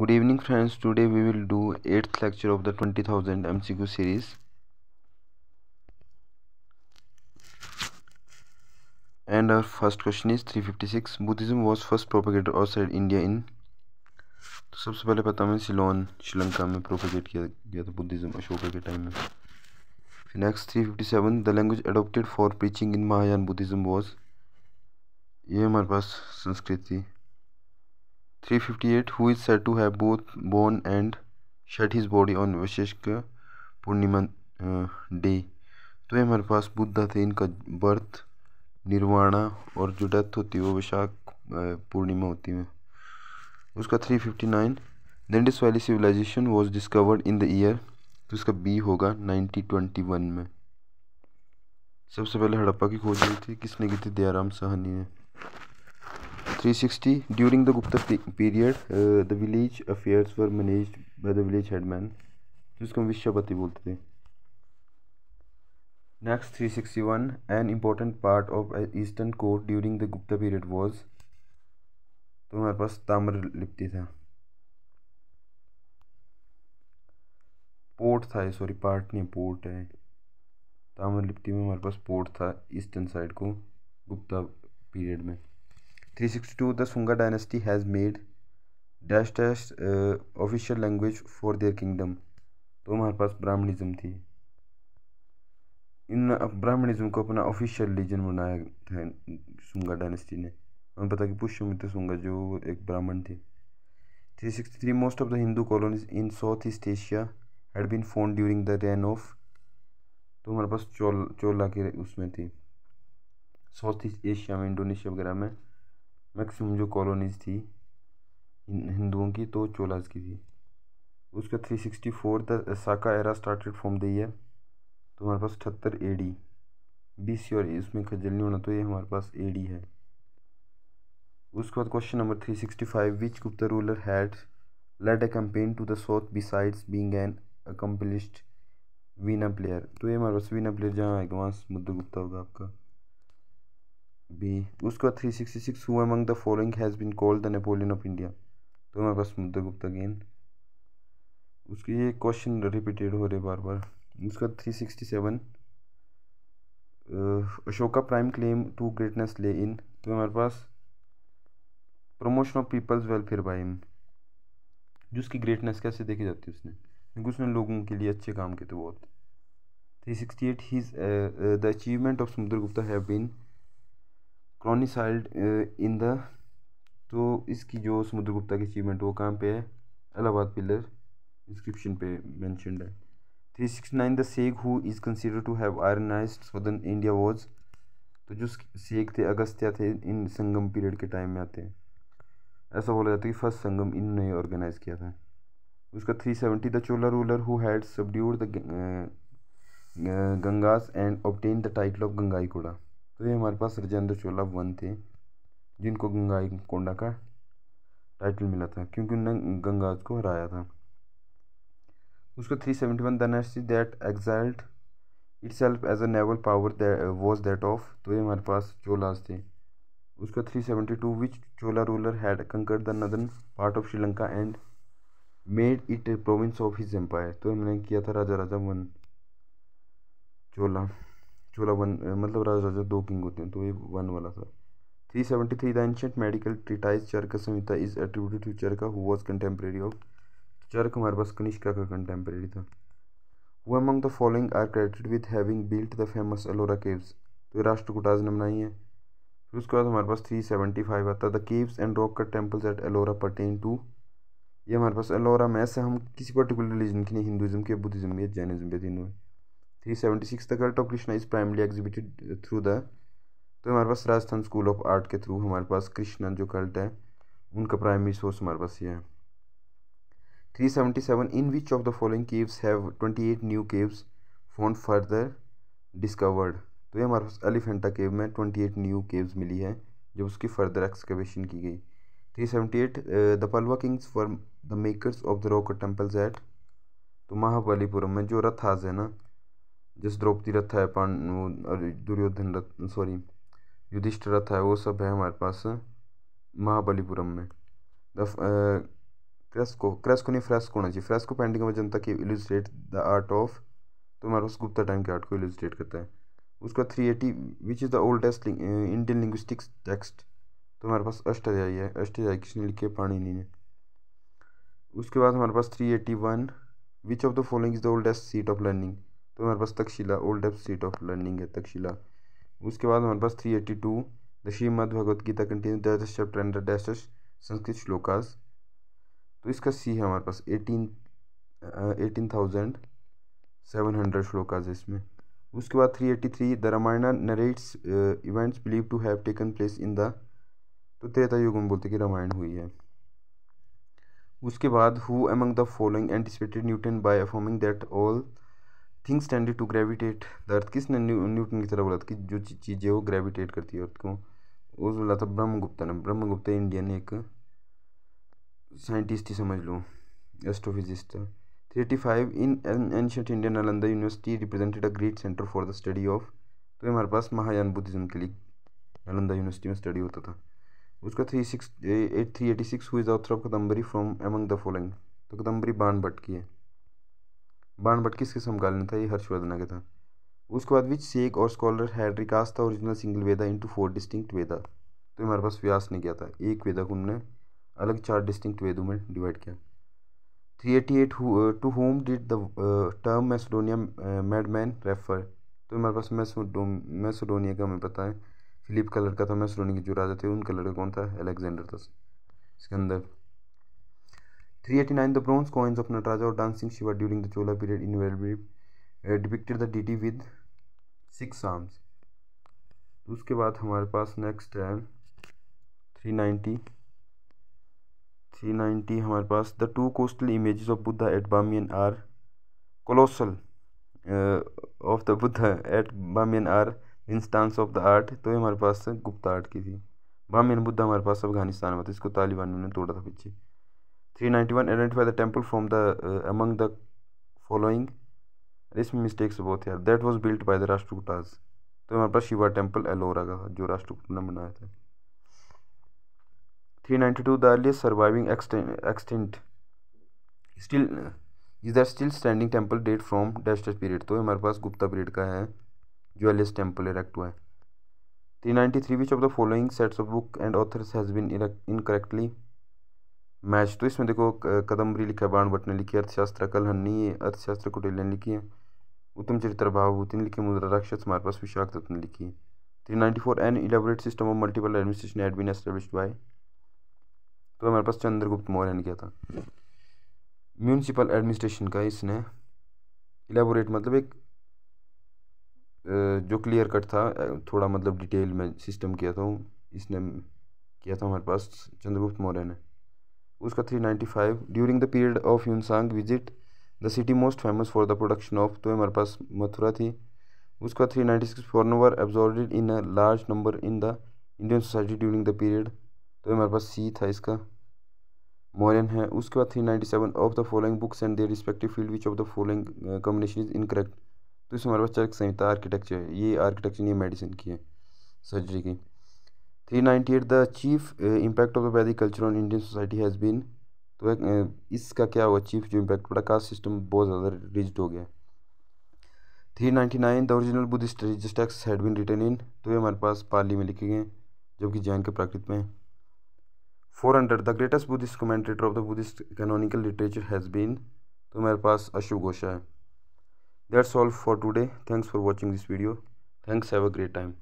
good evening friends today we will do 8th lecture of the 20000 mcq series and our first question is 356 buddhism was first propagated outside india in तो सबसे पहले पता मैं सिलोन श्रीलंका में propagate किया गया था बुद्धिज़्म अशोका के टाइम में फिर next three fifty seven the language adopted for preaching in Mahayana Buddhism was ये हमारे पास Sanskrit three fifty eight who is said to have both born and shed his body on Vaishakha Purnima day तो ये हमारे पास बुद्धा थे इनका बर्थ निर्वाणा और जो डेथ होती है वो विशाख uh, पूर्णिमा होती है उसका three fifty nine the Indus valley civilisation was discovered in the year तो इसका बी होगा नाइनटीन ट्वेंटी वन में सबसे पहले हड़प्पा की खोज हुई थी किसने की थी दयाराम साहनी ने 360 During the Gupta period, uh, the village affairs were managed by the village headman, जिसको हम विश्वपति बोलते थे Next 361 An important part of Eastern court during the Gupta period was तो हमारे पास ताम्रलिप्ति था पोर्ट था ये सॉरी पार्ट नहीं पोर्ट है ताम्रलिप्ति में हमारे पास पोर्ट था ईस्टर्न साइड को गुप्ता पीरियड में three sixty two the Sunga dynasty has made dash dash official language for their kingdom तो हमारे पास ब्राह्मणिज्म थी इन ब्राह्मणिज्म को अपना ऑफिशियल रिलीजन बनाया था सुंगा डायनेस्टी ने हमें पता कि पुष्यमित्र सुंगा जो एक ब्राह्मण थे three most of the Hindu colonies in South East Asia had been founded during the reign of तो हमारे पास चोल चोला के उसमें थी साउथ ईस्ट एशिया में इंडोनेशिया वगैरह में मैक्सिमम जो कॉलोनीज़ थी हिंदुओं की तो चोलाज की थी उसका three sixty four the Saka era started from the है तो हमारे पास अठहत्तर ए डी बी सी और इसमें खजल नहीं होना तो ये हमारे पास ए डी है उसके बाद question number three sixty five which Gupta ruler had led a campaign to the south besides being an accomplished veena player तो ये हमारे पास वीना प्लेयर जहाँ आएगा वहाँ गुप्ता होगा आपका बी उसके बाद थ्री सिक्सटी सिक्स हुआ among the following has been called the Napoleon of India तो हमारे पास मुद्दे गुप्ता अगेन उसके ये क्वेश्चन रिपीटेड हो रहे बार बार उसका three sixty seven Ashoka prime claim to greatness lay in तो हमारे पास promotion of peoples welfare by जो जिसकी ग्रेटनेस कैसे देखी जाती है उसने क्योंकि उसने लोगों के लिए अच्छे काम किए थे बहुत थ्री सिक्सटी एट हीज the achievement of Samudragupta have been chronicled in the तो इसकी जो समुद्र गुप्ता की अचीवमेंट वो कहाँ पे है अलाहाबाद पिलर इंस्क्रिप्शन पे मैंशनड है three six nine the सेग who is consider to have आयरनाइज southern India was तो जो सेग थे अगस्त्या थे इन संगम पीरियड के टाइम में आते हैं ऐसा बोला जाता है कि फर्स्ट संगम इन्होंने ऑर्गेनाइज किया था उसका three seventy the Chola ruler who had subdued the Gangas and obtain the title of Gangaikonda तो ये हमारे पास राजेंद्र चोला वन थे जिनको गंगा कोंडा का टाइटल मिला था क्योंकि उन्होंने गंगाज को हराया था उसको three seventy one dynasty that exiled itself as a naval power was that of तो ये हमारे पास चोलाज थे उसका three seventy two which Chola ruler had conquered the northern part of Sri Lanka and made it province of his empire तो हमने किया था राजा राजा वन चोला जो वाला वन मतलब राजा राजा दो किंग होते हैं तो ये वन वाला था three seventy three the ancient medical treatise Charaka Samhita is attributed to Charaka who was contemporary of Charaka हमारे पास कनिष्का का कंटेम्प्रेरी था वो among the following are credited with having built the famous Ellora caves तो ये राष्ट्रकूटाज ने बनाई है फिर उसके बाद हमारे पास थ्री सेवेंटी फाइव आता है the caves and rock cut temples at Ellora pertain to ये हमारे पास एलोरा में ऐसे हम किसी पर्टिकुलर रिलीजन की नहीं हिंदुज़म के बुद्धिज़्म के जैनिज़्म के तीनों 376 the cult of Krishna is primarily exhibited through the तो हमारे पास राजस्थान स्कूल ऑफ आर्ट के थ्रू हमारे पास कृष्णा जो कल्ट है उनका प्राइमरी सोर्स हमारे पास ये है 377 in which of the following caves have 28 new caves found further discovered तो ये हमारे पास एलिफेंटा केव में 28 न्यू केव्स मिली है जब उसकी फर्दर एक्सकवेशन की गई 378 the Pallava kings for the makers of the rock temples at तो महाबलीपुरम में जो रथाज है ना जिस द्रौपदी रथ है पान दुर्योधन रथ सॉरी युधिष्ठ रथ है वो सब है हमारे पास महाबलीपुरम में क्रेस्को क्रेस्को नहीं फ्रेस्को होना चाहिए फ्रेस्को पेंटिंग में जनता की इलिस्ट्रेट द आर्ट ऑफ तो हमारे पास गुप्ता टाइम के आर्ट को इलिस्ट्रेट करता है उसका three eighty which is the oldest Indian linguistics text तो हमारे पास अष्टाध्यायी है अष्टाध्यायी किसने लिखे पाणी ने उसके बाद हमारे पास three eighty one which of the following is the oldest seat of learning तो हमारे पास Takshashila oldest seat of learning है तकशीला उसके बाद हमारे पास three eighty two the Shrimad Bhagavad Gita continue dash chapter and dash Sanskrit shlokas तो इसका सी है हमारे पास eighteen eighteen thousand seven hundred shlokas इसमें उसके बाद three eighty three the Ramayana narrates events believe to have taken place in the तो त्रेता युग में बोलते कि रामायण हुई है उसके बाद who among the following anticipated Newton by affirming that all things tended to gravitate the earth किसने न्यूटन की तरह बोला था कि जो चीज़ें वो ग्रेविटेट करती है अर्थ को उस बोला था ब्रह्मगुप्ता ने ब्रह्मगुप्ता इंडियन एक साइंटिस्ट ही समझ लो astrophysicist thirty five in ancient Indian Nalanda university represented a great centre for the study of तो हमारे पास महायान बुद्धिज्म के लिए नालंदा यूनिवर्सिटी में स्टडी होता था उसका three six eight three eighty six who author of Kadambari from among the following तो कदम्बरी बाण भट्ट की है बाणभट्ट किसके समकालीन था ये हर्षवर्धन के था उसके बाद which sage or scholar had था original single Veda into four distinct Veda तो हमारे पास व्यास ने किया था एक वेदा को उन्होंने अलग चार डिस्टिंक्ट वेदों में डिवाइड किया three eighty eight to whom did the term Macedonia man refer तो हमारे पास मैसोडोनिया का हमें पता है फिलिप कलर का था मैसोडोनिया के जो राजा थे उनका लड़का कौन था अलेक्जेंडर था Sikandar 389 The bronze coins of Nataraja or dancing Shiva during the Chola period in invariably uh, depicted the deity with six arms. उसके बाद हमारे पास नेक्स्ट है 390 390 हमारे पास the two colossal images of Buddha at Bamiyan are colossal of the Buddha at Bamiyan are instance of the art तो ये हमारे पास गुप्ता आर्ट की थी बामियन बुद्ध हमारे पास अफगानिस्तान में था इसको तालिबान ने तोड़ा था पीछे 391 identify the temple from the uh, among the following इसमें मिस्टेक्स बहुत यार that was built by the Rashtrakutas तो हमारे पास शिवा टेम्पल एलोरा का जो राष्ट्रकुट ने बनाया था 392 the earliest surviving extant still is that still standing temple date from डेस्ट पीरियड तो हमारे पास गुप्ता पीरियड का है जो अर्लिएस्ट टेम्पल इरेक्ट हुआ है 393 which of the following sets of book and authors has been incorrectly match तो इसमें देखो कदम्बरी लिखा है बाणभट्ट ने लिखी अर्थशास्त्र है अर्थशास्त्र कुटिल ने लिखी है उत्तम चरित्र भावभूति ने लिखी मुद्रा राक्षस हमारे पास विशाख दत्त ने लिखी है three ninety four an elaborate system of multiple administration had been establish by तो हमारे पास चंद्रगुप्त मौर्य ने किया था म्यूनसिपल एडमिनिस्ट्रेशन का इसने इलेबोरेट मतलब एक जो क्लियर कट था थोड़ा मतलब डिटेल में सिस्टम किया था इसने किया था हमारे पास चंद्रगुप्त मौर्य ने उसका three ninety five during the period of Hiuen Tsang visit the city most famous for the production of तो हमारे पास मथुरा थी उसका three ninety six foreign absorbed in a large number in the Indian society during the period तो हमारे पास सी था इसका मॉरन है उसके बाद three ninety seven of the following books and their respective field which of the following combination is incorrect तो इसमें हमारे पास चरक संहिता आर्किटेक्चर है ये आर्किटेक्चर ये मेडिसिन की है सर्जरी की three ninety eight the chief impact of the Vedic culture on Indian society has been तो uh, इसका क्या हुआ चीफ जो इम्पैक्ट पड़ा कास्ट सिस्टम बहुत ज़्यादा रिजिड हो गया three ninety nine the original Buddhist religious texts had been written in तो ये हमारे पास पाली में लिखे गए जबकि जैन के प्राकृत में four hundred the greatest Buddhist commentator of the Buddhist canonical literature has been तो हमारे पास अशु घोषा है that's all for today thanks for watching this video thanks have a great time